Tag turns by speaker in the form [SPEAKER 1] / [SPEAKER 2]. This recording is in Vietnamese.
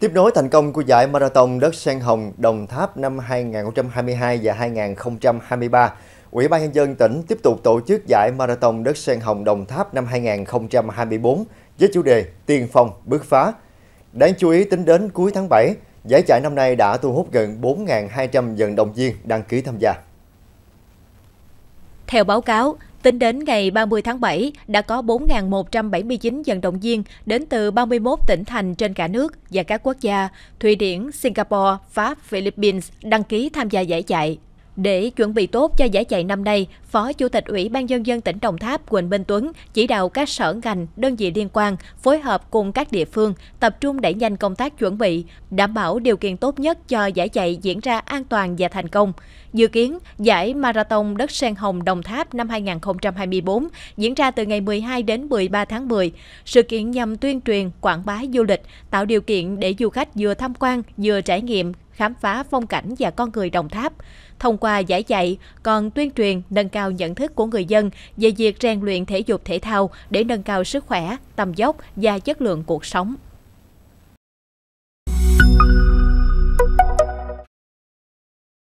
[SPEAKER 1] Tiếp nối thành công của giải Marathon Đất Sen Hồng Đồng Tháp năm 2022 và 2023, Ủy ban Nhân dân tỉnh tiếp tục tổ chức giải Marathon Đất Sen Hồng Đồng Tháp năm 2024 với chủ đề Tiên phong bước phá. Đáng chú ý tính đến cuối tháng 7, giải chạy năm nay đã thu hút gần 4.200 vận động viên đăng ký tham gia.
[SPEAKER 2] Theo báo cáo, Tính đến ngày 30 tháng 7, đã có 4.179 dân động viên đến từ 31 tỉnh thành trên cả nước và các quốc gia Thụy Điển, Singapore, Pháp, Philippines đăng ký tham gia giải chạy để chuẩn bị tốt cho giải chạy năm nay, Phó Chủ tịch Ủy ban Nhân dân tỉnh Đồng Tháp Quỳnh Minh Tuấn chỉ đạo các sở ngành, đơn vị liên quan phối hợp cùng các địa phương tập trung đẩy nhanh công tác chuẩn bị, đảm bảo điều kiện tốt nhất cho giải chạy diễn ra an toàn và thành công. Dự kiến, giải Marathon Đất Sen Hồng Đồng Tháp năm 2024 diễn ra từ ngày 12 đến 13 tháng 10. Sự kiện nhằm tuyên truyền, quảng bá du lịch, tạo điều kiện để du khách vừa tham quan, vừa trải nghiệm, khám phá phong cảnh và con người Đồng Tháp thông qua giải dạy còn tuyên truyền nâng cao nhận thức của người dân về việc rèn luyện thể dục thể thao để nâng cao sức khỏe, tầm dốc và chất lượng cuộc sống.